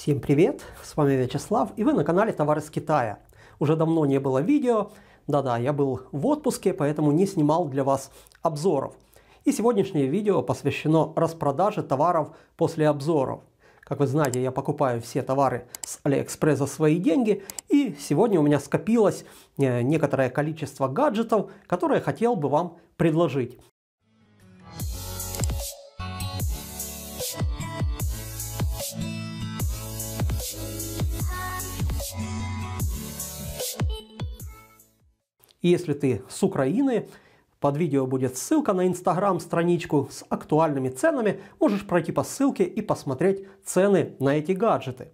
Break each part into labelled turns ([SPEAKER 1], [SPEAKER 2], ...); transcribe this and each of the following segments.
[SPEAKER 1] Всем привет, с вами Вячеслав, и вы на канале Товары с Китая. Уже давно не было видео, да-да, я был в отпуске, поэтому не снимал для вас обзоров. И сегодняшнее видео посвящено распродаже товаров после обзоров. Как вы знаете, я покупаю все товары с Алиэкспресса свои деньги, и сегодня у меня скопилось э, некоторое количество гаджетов, которые хотел бы вам предложить. И если ты с Украины, под видео будет ссылка на инстаграм-страничку с актуальными ценами. Можешь пройти по ссылке и посмотреть цены на эти гаджеты.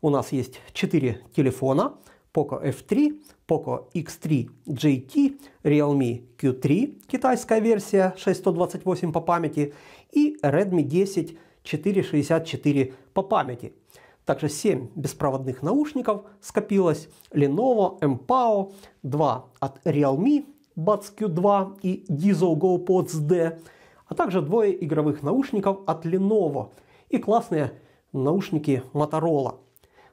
[SPEAKER 1] У нас есть 4 телефона. Poco F3, Poco X3 GT, Realme Q3, китайская версия 628 по памяти, и Redmi 10 464 по памяти. Также 7 беспроводных наушников скопилось Lenovo, MPAO, 2 от Realme, Buds Q2 и Diesel Pods D, а также двое игровых наушников от Lenovo и классные наушники Motorola.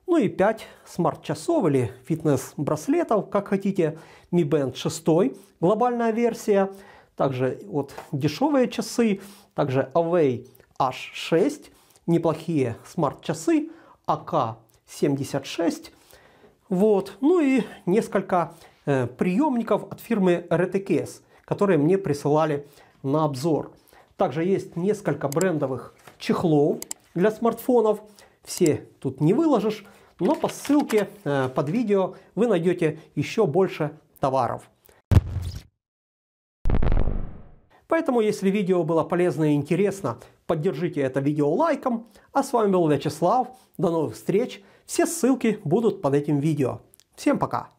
[SPEAKER 1] Ну и 5 смарт-часов или фитнес-браслетов, как хотите, Mi Band 6, глобальная версия, также вот дешевые часы, также Away H6, неплохие смарт-часы, АК-76. Вот. Ну и несколько э, приемников от фирмы RTKS, которые мне присылали на обзор. Также есть несколько брендовых чехлов для смартфонов. Все тут не выложишь, но по ссылке э, под видео вы найдете еще больше товаров. Поэтому, если видео было полезно и интересно, поддержите это видео лайком. А с вами был Вячеслав. До новых встреч. Все ссылки будут под этим видео. Всем пока!